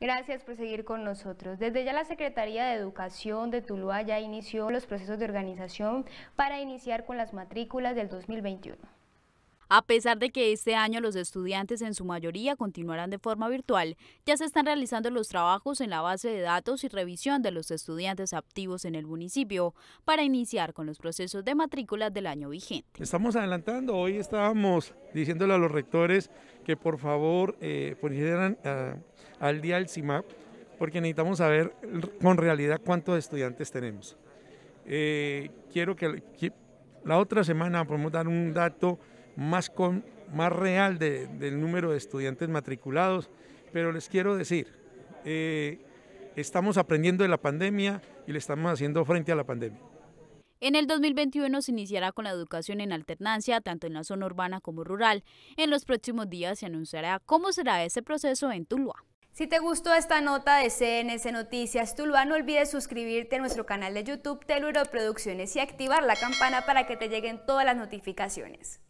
Gracias por seguir con nosotros. Desde ya la Secretaría de Educación de Tuluá ya inició los procesos de organización para iniciar con las matrículas del 2021. A pesar de que este año los estudiantes en su mayoría continuarán de forma virtual, ya se están realizando los trabajos en la base de datos y revisión de los estudiantes activos en el municipio para iniciar con los procesos de matrícula del año vigente. Estamos adelantando, hoy estábamos diciéndole a los rectores que por favor eh, ah, al día el CIMAP porque necesitamos saber con realidad cuántos estudiantes tenemos. Eh, quiero que, que la otra semana podemos dar un dato más, con, más real del número de estudiantes matriculados, pero les quiero decir, eh, estamos aprendiendo de la pandemia y le estamos haciendo frente a la pandemia. En el 2021 se iniciará con la educación en alternancia, tanto en la zona urbana como rural. En los próximos días se anunciará cómo será ese proceso en Tuluá. Si te gustó esta nota de CNS Noticias Tuluá, no olvides suscribirte a nuestro canal de YouTube Teluro Producciones y activar la campana para que te lleguen todas las notificaciones.